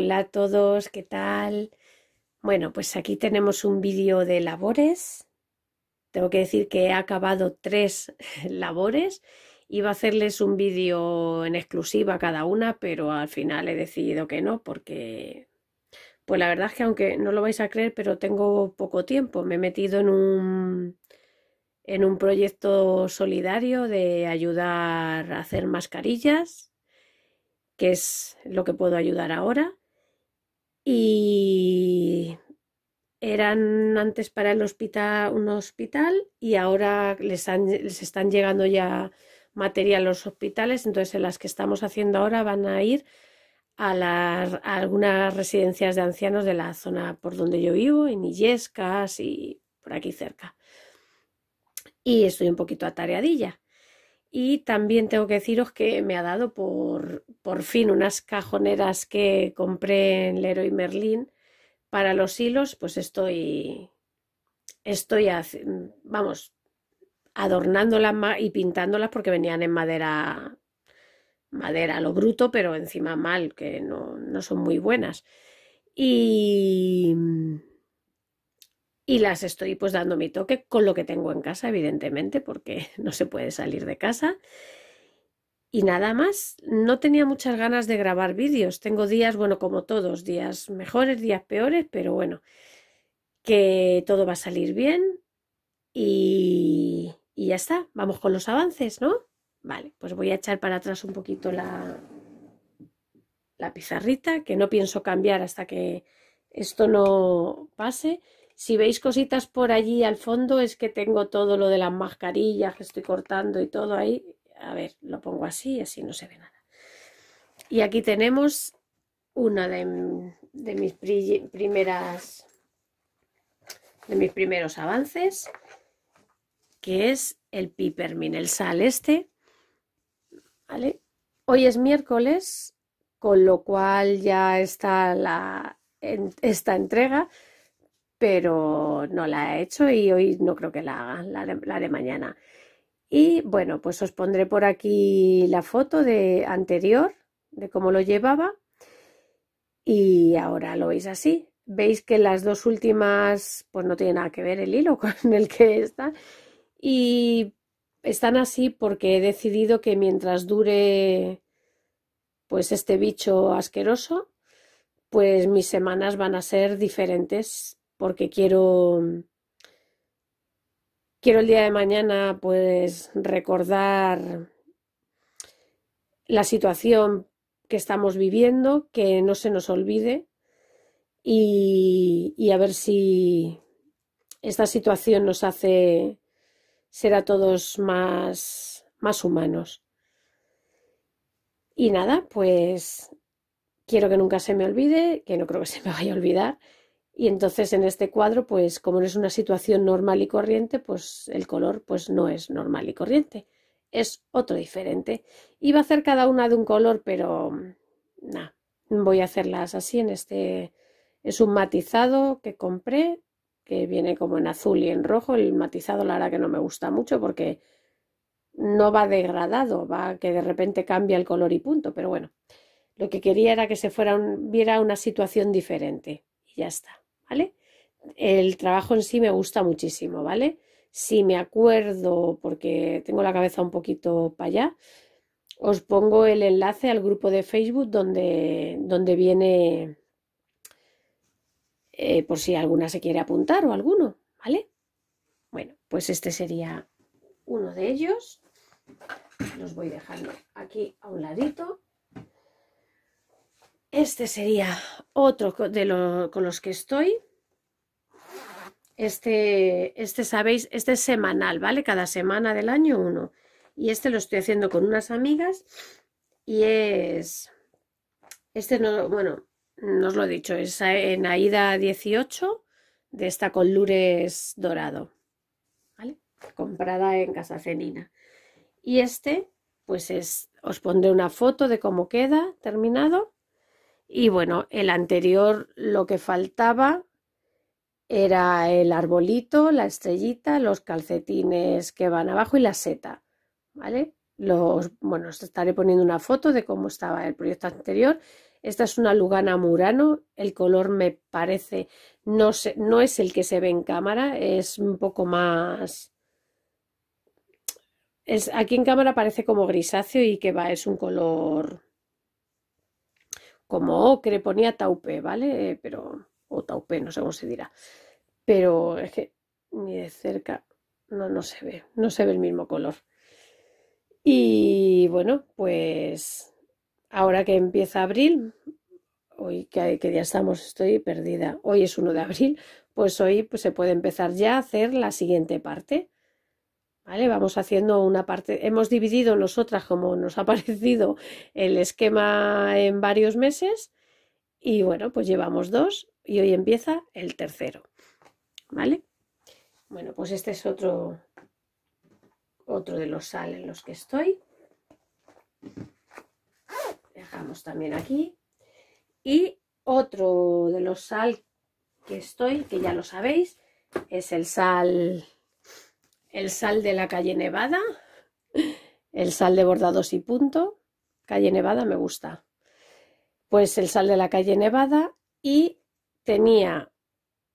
Hola a todos, ¿qué tal? Bueno, pues aquí tenemos un vídeo de labores. Tengo que decir que he acabado tres labores. Iba a hacerles un vídeo en exclusiva cada una, pero al final he decidido que no, porque pues la verdad es que aunque no lo vais a creer, pero tengo poco tiempo. Me he metido en un, en un proyecto solidario de ayudar a hacer mascarillas que es lo que puedo ayudar ahora y eran antes para el hospital, un hospital y ahora les, están llegando ya materia a los hospitales, entonces en las que estamos haciendo ahora van a ir a, a algunas residencias de ancianos de la zona por donde yo vivo, en Illescas y por aquí cerca. Y estoy un poquito atareadilla. Y también tengo que deciros que me ha dado por, por fin unas cajoneras que compré en Leroy Merlin para los hilos, pues estoy, estoy, vamos, adornándolas y pintándolas porque venían en madera, madera lo bruto, pero encima mal, que no, no son muy buenas. Y y las estoy pues dando mi toque con lo que tengo en casa, evidentemente, porque no se puede salir de casa. Y nada más, no tenía muchas ganas de grabar vídeos. Tengo días, bueno, como todos, días mejores, días peores, pero bueno, que todo va a salir bien y, y ya está. Vamos con los avances, ¿no? Vale, pues voy a echar para atrás un poquito la, la pizarrita, que no pienso cambiar hasta que esto no pase. Si veis cositas por allí al fondo es que tengo todo lo de las mascarillas que estoy cortando y todo ahí. A ver, lo pongo así, y así no se ve nada. Y aquí tenemos una de, mis primeras de mis primeros avances, que es el pipermin, el sal este. ¿Vale? Hoy es miércoles, con lo cual ya está la, esta entrega pero no la he hecho y hoy no creo que la haga, la, la haré mañana. Y bueno, pues os pondré por aquí la foto de anterior, de cómo lo llevaba. Y ahora lo veis así. Veis que las dos últimas, pues no tiene nada que ver el hilo con el que está. Y están así porque he decidido que mientras dure, pues este bicho asqueroso, pues mis semanas van a ser diferentes porque quiero, quiero el día de mañana pues recordar la situación que estamos viviendo, que no se nos olvide y, a ver si esta situación nos hace ser a todos más humanos. Y nada, pues quiero que nunca se me olvide, que no creo que se me vaya a olvidar, y entonces en este cuadro, pues como no es una situación normal y corriente, pues el color pues no es normal y corriente, es otro diferente. Iba a hacer cada una de un color, pero mm, nada, voy a hacerlas así en este es un matizado que compré que viene como en azul y en rojo. El matizado la verdad que no me gusta mucho porque no va degradado, va que de repente cambia el color y punto, pero bueno, lo que quería era que se fuera viera una situación diferente y ya está. ¿vale? El trabajo en sí me gusta muchísimo, ¿vale? Si me acuerdo, porque tengo la cabeza un poquito para allá, os pongo el enlace al grupo de Facebook donde, donde viene, eh, por si alguna se quiere apuntar o alguno, ¿vale? Bueno, pues este sería uno de ellos. Los voy dejando aquí a un ladito. Este sería otro de con los que estoy. Este, este, sabéis, este es semanal, ¿vale? Cada semana del año uno. Y este lo estoy haciendo con unas amigas. Y es... Este no, bueno, no os lo he dicho, es en Aida 18 de esta con Lures Dorado, ¿vale? Comprada en Casa Fenina. Y este, pues es, os pondré una foto de cómo queda terminado y bueno, el anterior lo que faltaba era el arbolito, la estrellita, los calcetines que van abajo y la seta, ¿vale? Los, bueno, os estaré poniendo una foto de cómo estaba el proyecto anterior. Esta es una Lugana Murano, el color me parece, no, no es el que se ve en cámara, es un poco más... aquí en cámara parece como grisáceo y que va, es un color como ocre, ponía taupe, ¿vale? Eh, pero, o taupe, no sé cómo se dirá. Pero es que ni de cerca, no, no se ve, no se ve el mismo color. Y bueno, pues ahora que empieza abril, hoy que, ya estamos, estoy perdida, hoy es 1 de abril, pues hoy pues, se puede empezar ya a hacer la siguiente parte. ¿Vale? Vamos haciendo una parte, hemos dividido nosotras como nos ha parecido el esquema en varios meses y bueno, pues llevamos dos y hoy empieza el tercero, ¿vale? Bueno, pues este es otro, otro de los sal en los que estoy. Dejamos también aquí. Y otro de los sal que estoy, que ya lo sabéis, es el sal el sal de la calle Nevada, el sal de bordados y punto, calle Nevada me gusta, pues el sal de la calle Nevada y tenía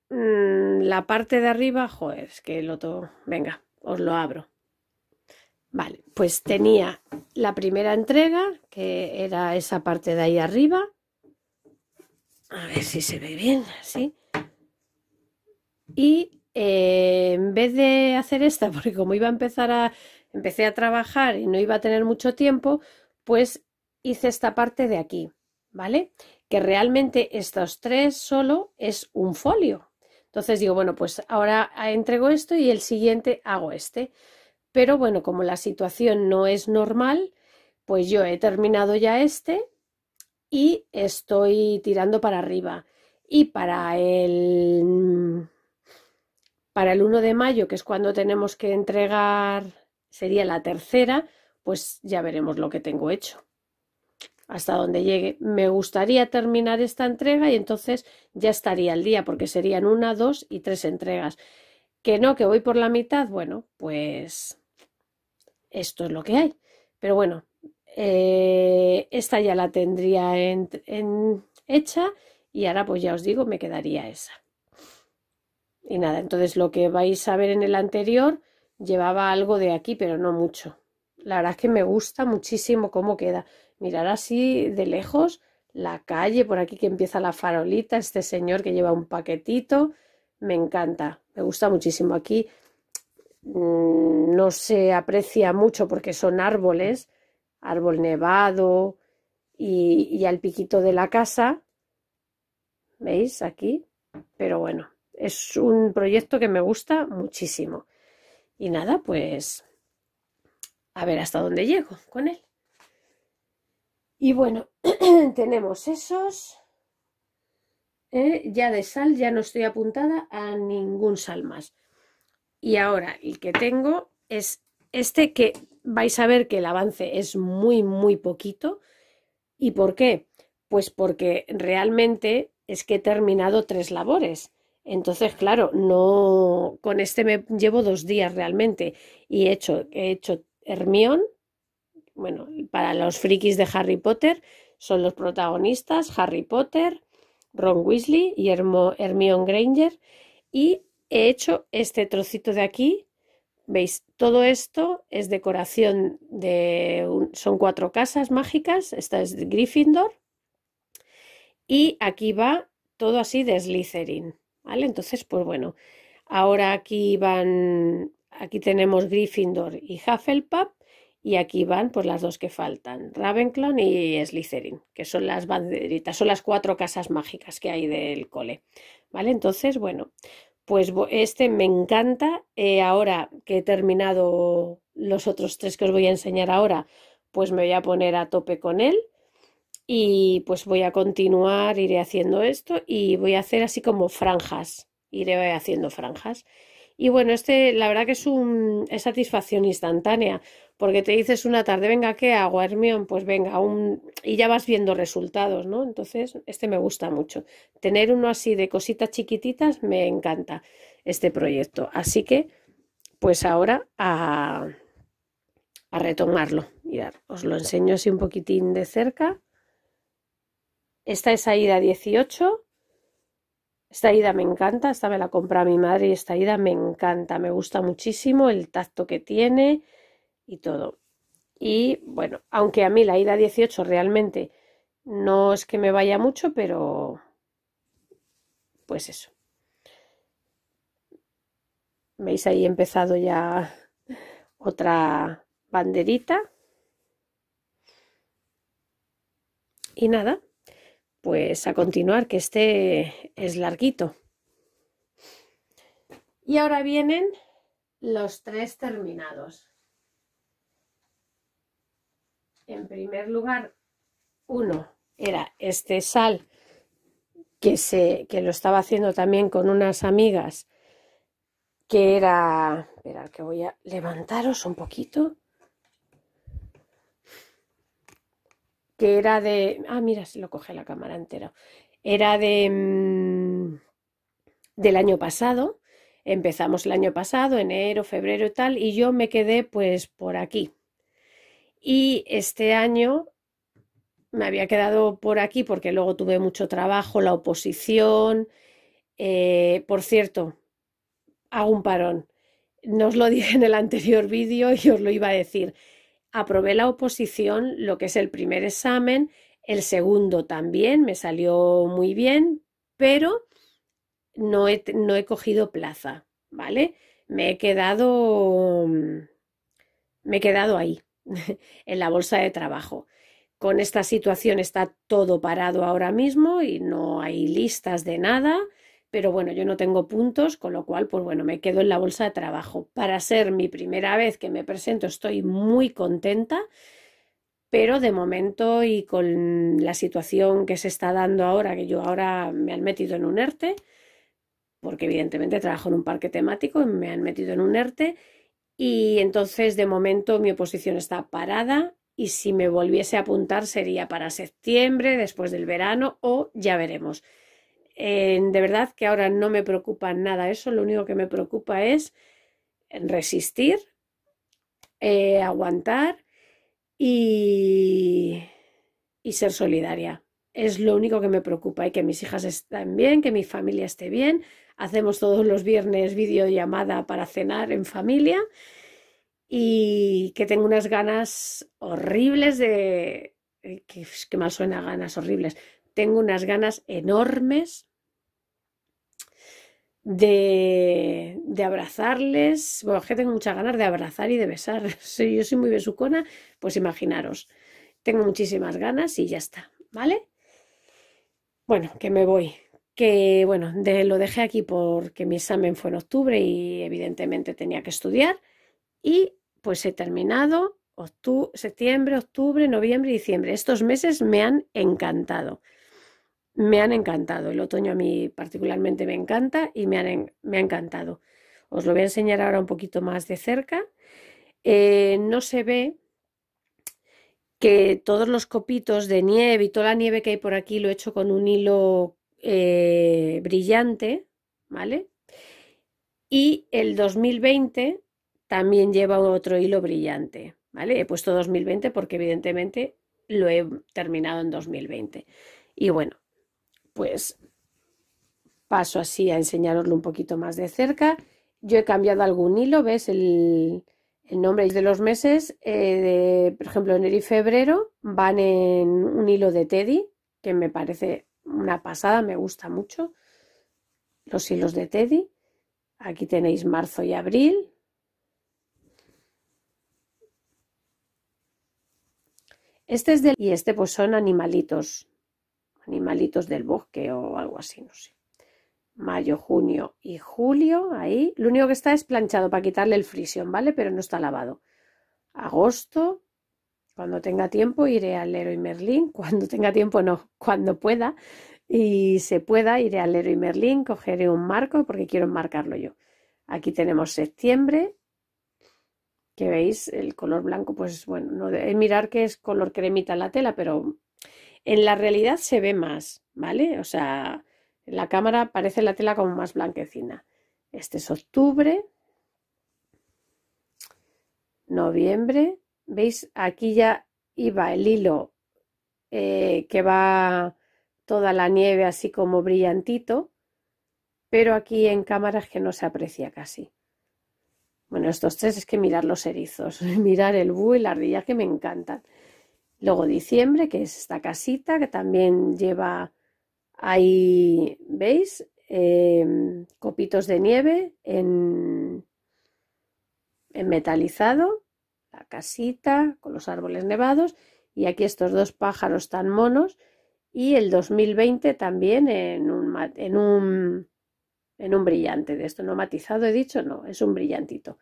mm, la parte de arriba, joder, es que el otro venga, os lo abro. Vale, pues tenía la primera entrega, que era esa parte de ahí arriba. A ver si se ve bien, así. Y eh, en vez de hacer esta, porque como iba a empezar a, empecé a trabajar y no iba a tener mucho tiempo, pues hice esta parte de aquí, ¿vale? Que realmente estos tres solo es un folio. Entonces digo, bueno, pues ahora entrego esto y el siguiente hago este. Pero bueno, como la situación no es normal, pues yo he terminado ya este y estoy tirando para arriba. Y para el para el 1 de mayo, que es cuando tenemos que entregar, sería la tercera, pues ya veremos lo que tengo hecho hasta donde llegue. Me gustaría terminar esta entrega y entonces ya estaría el día, porque serían una, dos y tres entregas. Que no, que voy por la mitad, bueno, pues esto es lo que hay. Pero bueno, eh, esta ya la tendría hecha y ahora pues ya os digo, me quedaría esa. Y nada, entonces lo que vais a ver en el anterior llevaba algo de aquí, pero no mucho. La verdad es que me gusta muchísimo cómo queda. Mirar así de lejos la calle, por aquí que empieza la farolita, este señor que lleva un paquetito, me encanta, me gusta muchísimo. Aquí mm, no se aprecia mucho porque son árboles, árbol nevado y al piquito de la casa, ¿veis? Aquí, pero bueno, es un proyecto que me gusta muchísimo. Y nada, pues a ver hasta dónde llego con él. Y bueno, tenemos esos. Eh, ya de sal, ya no estoy apuntada a ningún sal más. Y ahora el que tengo es este que vais a ver que el avance es muy, muy poquito. ¿Y por qué? Pues porque realmente es que he terminado tres labores. Entonces, claro, no con este me llevo dos días realmente y he hecho, he Hermión, bueno, para los frikis de Harry Potter son los protagonistas Harry Potter, Ron Weasley y Hermión Hermione Granger y he hecho este trocito de aquí. ¿Veis? Todo esto es decoración de... son cuatro casas mágicas. Esta es Gryffindor. Y aquí va todo así de Slytherin. Entonces, pues bueno, ahora aquí van, aquí tenemos Gryffindor y Hufflepuff y aquí van pues las dos que faltan, Ravenclaw y Slytherin, que son las banderitas, son las cuatro casas mágicas que hay del cole, ¿vale? Entonces, bueno, pues este me encanta, eh, ahora que he terminado los otros tres que os voy a enseñar ahora, pues me voy a poner a tope con él y pues voy a continuar, iré haciendo esto y voy a hacer así como franjas, iré haciendo franjas. Y bueno, este la verdad que es, un, satisfacción instantánea, porque te dices una tarde, venga, ¿qué hago, Hermión? Pues venga, un, y ya vas viendo resultados, ¿no? Entonces, este me gusta mucho. Tener uno así de cositas chiquititas, me encanta este proyecto. Así que, pues ahora a, a retomarlo. Mirad, os lo enseño así un poquitín de cerca. Esta es Aida 18. Esta ida me encanta, esta me la compra mi madre y esta ida me encanta, me gusta muchísimo el tacto que tiene y todo. Y bueno, aunque a mí la ida 18 realmente no es que me vaya mucho, pero pues eso. Veis ahí he empezado ya otra banderita. Y nada, pues a continuar, que este es larguito. Y ahora vienen los tres terminados. En primer lugar, uno era este sal que, se, que lo estaba haciendo también con unas amigas, que era, Esperad que voy a levantaros un poquito, que era de. Ah, mira, se lo coge la cámara entera. Era de. Mm, del año pasado. Empezamos el año pasado, enero, febrero y tal, y yo me quedé pues por aquí. Y este año me había quedado por aquí porque luego tuve mucho trabajo, la oposición. Eh, por cierto, hago un parón. No os lo dije en el anterior vídeo y os lo iba a decir aprobé la oposición, lo que es el primer examen, el segundo también me salió muy bien, pero no he, cogido plaza, ¿vale? Me he quedado, mm, me he quedado ahí, en la bolsa de trabajo. Con esta situación está todo parado ahora mismo y no hay listas de nada pero bueno, yo no tengo puntos, con lo cual, pues bueno, me quedo en la bolsa de trabajo. Para ser mi primera vez que me presento, estoy muy contenta, pero de momento y con la situación que se está dando ahora, que yo ahora me han metido en un ERTE, porque evidentemente trabajo en un parque temático y me han metido en un ERTE, y entonces de momento mi oposición está parada. Y si me volviese a apuntar sería para septiembre, después del verano o ya veremos de verdad que ahora no me preocupa nada eso, lo único que me preocupa es resistir, eh, aguantar y, y ser solidaria. Es lo único que me preocupa y que mis hijas estén bien, que mi familia esté bien. Hacemos todos los viernes videollamada para cenar en familia y que tengo unas ganas horribles de... que, que mal suena ganas horribles, tengo unas ganas enormes de, abrazarles. Bueno, es que tengo muchas ganas de abrazar y de besar. Si yo soy muy besucona, pues imaginaros. Tengo muchísimas ganas y ya está, ¿vale? Bueno, que me voy. Que bueno, lo dejé aquí porque mi examen fue en octubre y evidentemente tenía que estudiar. Y pues he terminado septiembre, octubre, noviembre y diciembre. Estos meses me han encantado me han encantado. El otoño a mí particularmente me encanta y me, han, me ha encantado. Os lo voy a enseñar ahora un poquito más de cerca. Eh, no se ve que todos los copitos de nieve y toda la nieve que hay por aquí lo he hecho con un hilo eh, brillante, ¿vale? Y el 2020 también lleva otro hilo brillante, ¿vale? He puesto 2020 porque evidentemente lo he terminado en 2020. Y bueno, pues paso así a enseñaroslo un poquito más de cerca. Yo he cambiado algún hilo, ¿ves? El, nombre de los meses, eh, por ejemplo, enero y febrero van en un hilo de Teddy, que me parece una pasada, me gusta mucho. Los hilos de Teddy. Aquí tenéis marzo y abril. Este es del... Y este pues son animalitos animalitos del bosque o algo así, no sé. Mayo, junio y julio, ahí. Lo único que está es planchado para quitarle el frisión, ¿vale? Pero no está lavado. Agosto, cuando tenga tiempo, iré al y merlín Cuando tenga tiempo, no, cuando pueda. Y se pueda, iré al Leroy merlín cogeré un marco porque quiero enmarcarlo yo. Aquí tenemos septiembre, que veis el color blanco, pues bueno, no eh, mirar que es color cremita la tela, pero en la realidad se ve más, ¿vale? O sea, en la cámara parece la tela como más blanquecina. Este es octubre, noviembre. ¿Veis? Aquí ya iba el hilo eh, que va toda la nieve así como brillantito, pero aquí en es que no se aprecia casi. Bueno, estos tres es que mirar los erizos, mirar el búho y la ardilla que me encantan. Luego diciembre, que es esta casita, que también lleva ahí, ¿veis? Em, copitos de nieve en, en metalizado, la casita con los árboles nevados y aquí estos dos pájaros tan monos y el 2020 también en un, en un, en un brillante de esto, no matizado he dicho, no, es un brillantito,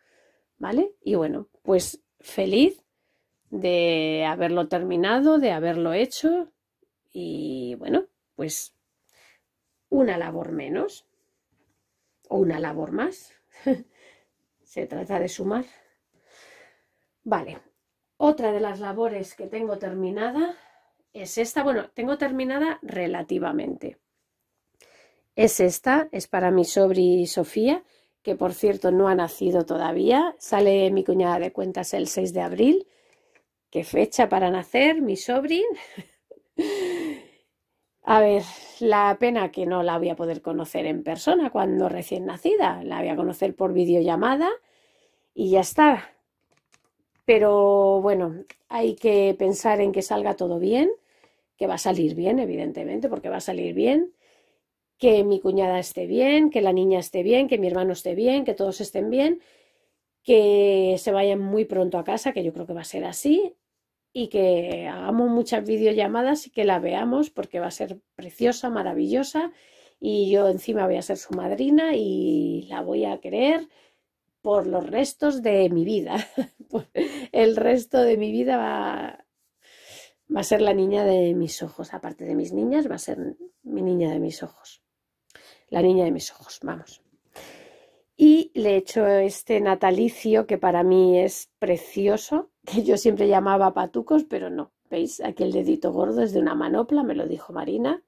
¿vale? Y bueno, pues feliz de haberlo terminado, de haberlo hecho y bueno, pues una labor menos o una labor más. Se trata de sumar. Vale, otra de las labores que tengo terminada es esta. Bueno, tengo terminada relativamente. Es esta, es para mi sobri Sofía, que por cierto no ha nacido todavía. Sale mi cuñada de cuentas el 6 de abril ¿Qué fecha para nacer mi sobrin? a ver, la pena que no la voy a poder conocer en persona cuando recién nacida, la voy a conocer por videollamada y ya está. Pero bueno, hay que pensar en que salga todo bien, que va a salir bien, evidentemente, porque va a salir bien, que mi cuñada esté bien, que la niña esté bien, que mi hermano esté bien, que todos estén bien, que se vayan muy pronto a casa, que yo creo que va a ser así, y que hagamos muchas videollamadas y que la veamos porque va a ser preciosa, maravillosa y yo encima voy a ser su madrina y la voy a querer por los restos de mi vida. El resto de mi vida va, va a ser la niña de mis ojos. Aparte de mis niñas, va a ser mi niña de mis ojos. La niña de mis ojos, vamos. Y le he hecho este natalicio que para mí es precioso que yo siempre llamaba patucos, pero no. ¿Veis? Aquí el dedito gordo es de una manopla, me lo dijo Marina.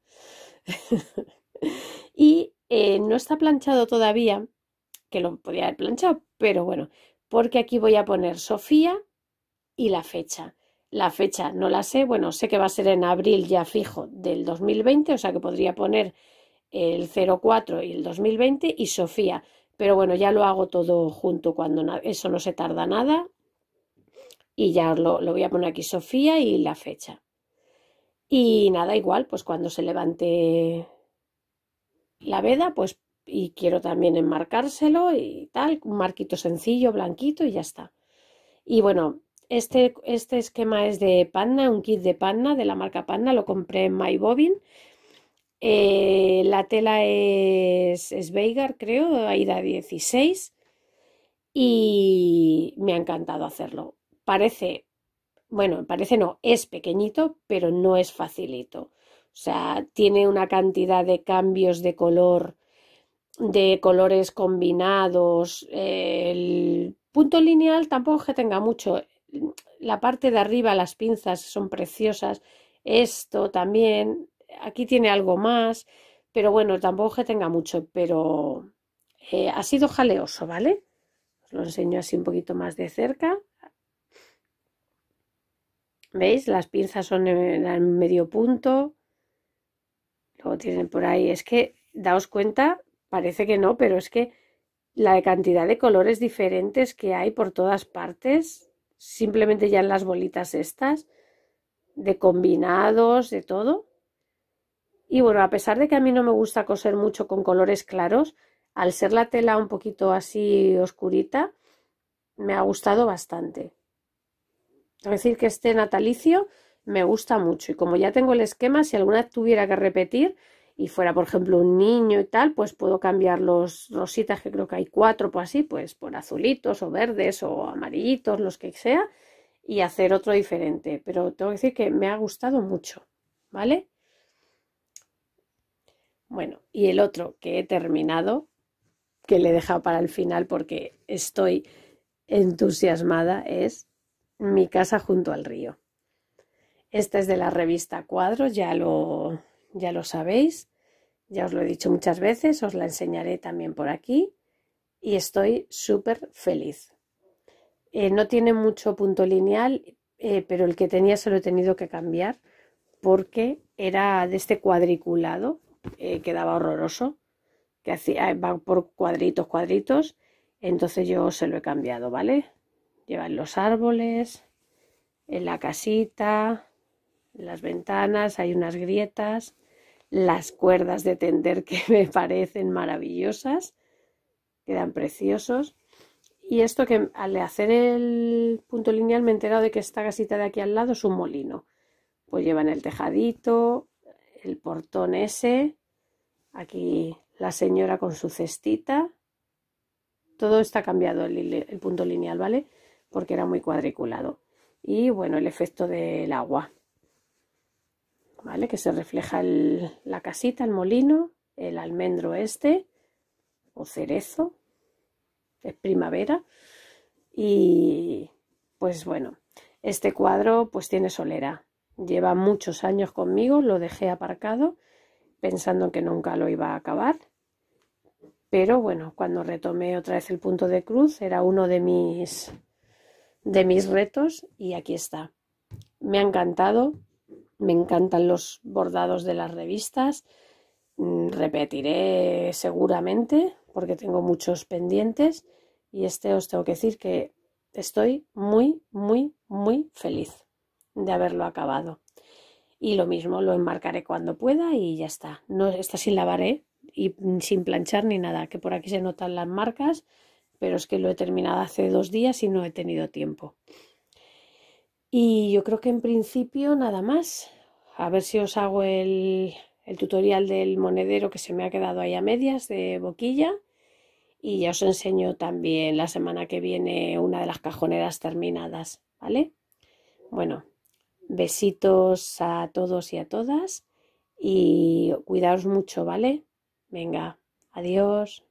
y eh, no está planchado todavía, que lo podía haber planchado, pero bueno, porque aquí voy a poner Sofía y la fecha. La fecha no la sé, bueno, sé que va a ser en abril ya fijo del 2020, o sea que podría poner el 04 y el 2020 y Sofía, pero bueno, ya lo hago todo junto cuando eso no se tarda nada, y ya lo, voy a poner aquí Sofía y la fecha. Y nada, igual, pues cuando se levante la veda, pues y quiero también enmarcárselo y tal, un marquito sencillo, blanquito y ya está. Y bueno, este, este esquema es de Panda, un kit de Panda de la marca Panda, lo compré en MyBobbin. Eh, la tela es, es Veigar, creo, da 16 y me ha encantado hacerlo parece, bueno, parece no, es pequeñito, pero no es facilito. O sea, tiene una cantidad de cambios de color, de colores combinados. El punto lineal tampoco que tenga mucho. La parte de arriba, las pinzas son preciosas. Esto también, aquí tiene algo más, pero bueno, tampoco que tenga mucho, pero eh, ha sido jaleoso, ¿vale? Os lo enseño así un poquito más de cerca. ¿Veis? Las pinzas son en el medio punto. Luego tienen por ahí. Es que, daos cuenta, parece que no, pero es que la cantidad de colores diferentes que hay por todas partes, simplemente ya en las bolitas estas, de combinados, de todo. Y bueno, a pesar de que a mí no me gusta coser mucho con colores claros, al ser la tela un poquito así oscurita, me ha gustado bastante que decir, que este natalicio me gusta mucho y como ya tengo el esquema, si alguna tuviera que repetir y fuera, por ejemplo, un niño y tal, pues puedo cambiar los rositas, que creo que hay cuatro, pues así, pues por azulitos o verdes o amarillitos, los que sea, y hacer otro diferente. Pero tengo que decir que me ha gustado mucho, ¿vale? Bueno, y el otro que he terminado, que le he dejado para el final porque estoy entusiasmada, es mi casa junto al río. Esta es de la revista Cuadro. ya lo, ya lo sabéis, ya os lo he dicho muchas veces, os la enseñaré también por aquí y estoy súper feliz. Eh, no tiene mucho punto lineal, eh, pero el que tenía se lo he tenido que cambiar porque era de este cuadriculado, eh, quedaba horroroso, que hacía, va por cuadritos, cuadritos, entonces yo se lo he cambiado, ¿vale? Llevan los árboles, en la casita, las ventanas, hay unas grietas, las cuerdas de tender que me parecen maravillosas, quedan preciosos. Y esto que al hacer el punto lineal me he enterado de que esta casita de aquí al lado es un molino. Pues llevan el tejadito, el portón ese, aquí la señora con su cestita. Todo está cambiado el, el punto lineal, ¿vale? porque era muy cuadriculado. Y bueno, el efecto del agua, ¿vale? Que se refleja la casita, el molino, el almendro este, o cerezo, es primavera. Y pues bueno, este cuadro pues tiene solera. Lleva muchos años conmigo, lo dejé aparcado pensando que nunca lo iba a acabar. Pero bueno, cuando retomé otra vez el punto de cruz, era uno de mis de mis retos y aquí está. Me ha encantado, me encantan los bordados de las revistas, mm, repetiré seguramente porque tengo muchos pendientes y este os tengo que decir que estoy muy, muy, muy feliz de haberlo acabado. Y lo mismo, lo enmarcaré cuando pueda y ya está. No, está sin lavaré ¿eh? y sin planchar ni nada, que por aquí se notan las marcas pero es que lo he terminado hace dos días y no he tenido tiempo. Y yo creo que en principio nada más. A ver si os hago el, el tutorial del monedero que se me ha quedado ahí a medias de boquilla. Y ya os enseño también la semana que viene una de las cajoneras terminadas, ¿vale? Bueno, besitos a todos y a todas y cuidaos mucho, ¿vale? Venga, adiós.